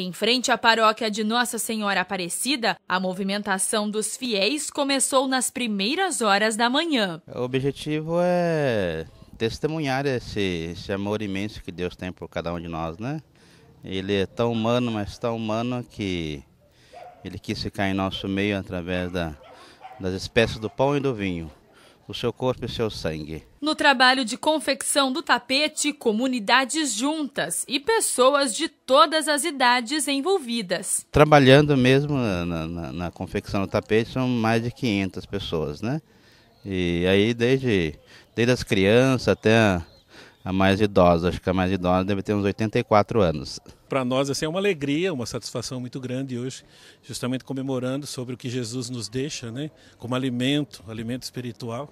Em frente à paróquia de Nossa Senhora Aparecida, a movimentação dos fiéis começou nas primeiras horas da manhã. O objetivo é testemunhar esse, esse amor imenso que Deus tem por cada um de nós, né? Ele é tão humano, mas tão humano que ele quis ficar em nosso meio através da, das espécies do pão e do vinho o seu corpo e o seu sangue. No trabalho de confecção do tapete, comunidades juntas e pessoas de todas as idades envolvidas. Trabalhando mesmo na, na, na confecção do tapete são mais de 500 pessoas, né? E aí desde, desde as crianças até... A, a mais idosa. Acho que a mais idosa deve ter uns 84 anos. Para nós, assim, é uma alegria, uma satisfação muito grande hoje, justamente comemorando sobre o que Jesus nos deixa, né? Como alimento, alimento espiritual.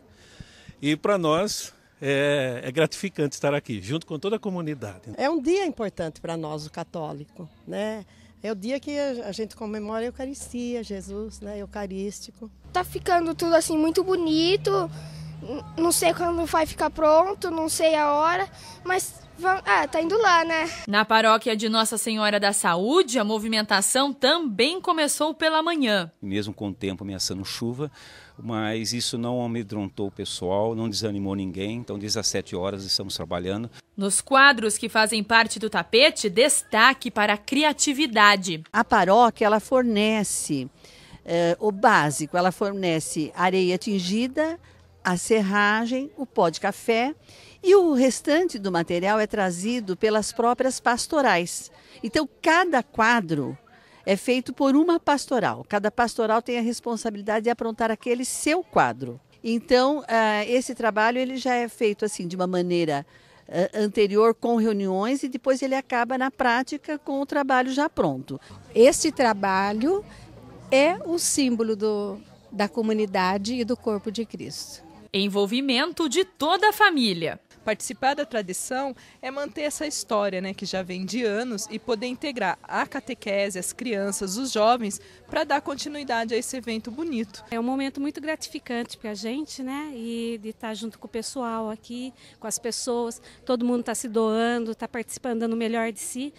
E para nós, é, é, gratificante estar aqui, junto com toda a comunidade. É um dia importante para nós, o católico, né? É o dia que a gente comemora a Eucaristia, Jesus, né? Eucarístico. Tá ficando tudo assim muito bonito. Não sei quando vai ficar pronto, não sei a hora, mas ah, tá indo lá, né? Na paróquia de Nossa Senhora da Saúde, a movimentação também começou pela manhã. Mesmo com o tempo ameaçando chuva, mas isso não amedrontou o pessoal, não desanimou ninguém. Então, 17 horas estamos trabalhando. Nos quadros que fazem parte do tapete, destaque para a criatividade. A paróquia ela fornece é, o básico, ela fornece areia tingida, a serragem, o pó de café e o restante do material é trazido pelas próprias pastorais. Então, cada quadro é feito por uma pastoral. Cada pastoral tem a responsabilidade de aprontar aquele seu quadro. Então, eh, esse trabalho ele já é feito assim de uma maneira eh, anterior com reuniões e depois ele acaba na prática com o trabalho já pronto. Este trabalho é o símbolo do, da comunidade e do corpo de Cristo envolvimento de toda a família. Participar da tradição é manter essa história, né, que já vem de anos, e poder integrar a catequese, as crianças, os jovens, para dar continuidade a esse evento bonito. É um momento muito gratificante para a gente, né, e de estar junto com o pessoal aqui, com as pessoas, todo mundo está se doando, está participando, dando o melhor de si.